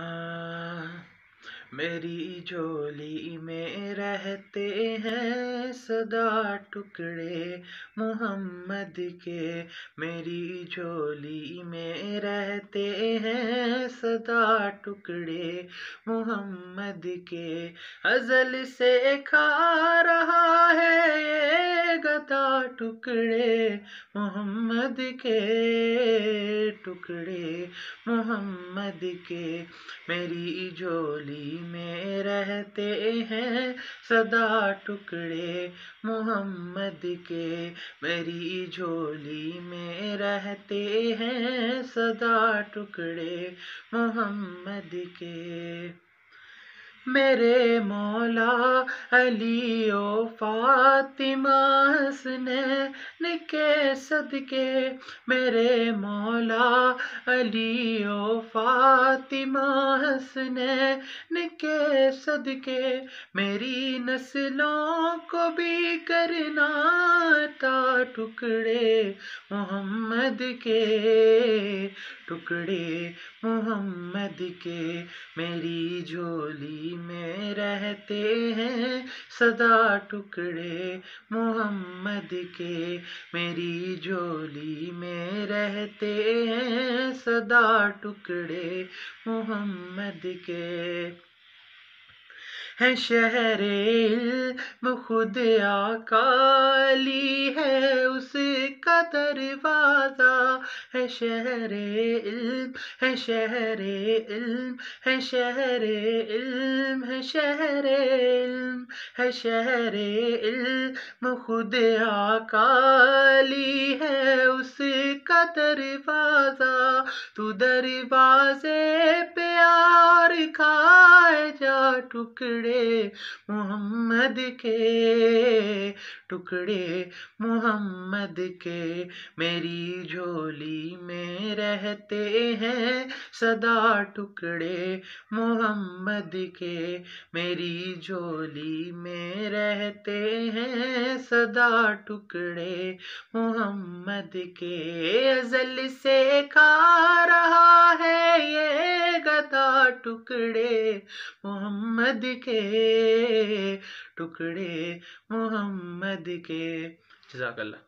हाँ, मेरी झोली में रहते हैं सदा टुकड़े मोहम्मद के मेरी झोली में रहते हैं सदा टुकड़े मोहम्मद के अजल से खा टुकड़े मोहम्मद के टुकड़े मोहम्मद के मेरी झोली में रहते हैं सदा टुकड़े मोहम्मद के मेरी झोली में रहते हैं सदा टुकड़े मोहम्मद के मेरे मौला अली ओ फातिमा हसनैन के सदके मेरे मौला अली ओ फातिमा हसनैन के सदके मेरी नस्लों को भी करना था टुकड़े मोहम्मद के टुकड़े मोहम्मद के मेरी झोली में रहते हैं सदा टुकड़े मोहम्मद के मेरी झोली में रहते हैं सदा टुकड़े मोहम्मद के है शहर खुद आकाली है उसका दरवाज़ा هشاري علم هشاري علم هشاري علم هشاري علم هشاري علم खुद काली है उसका दरवाजा तू दरवाजे प्यार खाए जा टुकड़े मोहम्मद के टुकड़े मोहम्मद के मेरी झोली में रहते हैं सदा टुकड़े मोहम्मद के मेरी झोली में रहते हैं सदा टुकड़े मोहम्मद के अजल से खा रहा है ये गदा टुकड़े मोहम्मद के टुकड़े मोहम्मद दिखे जजाकल्ला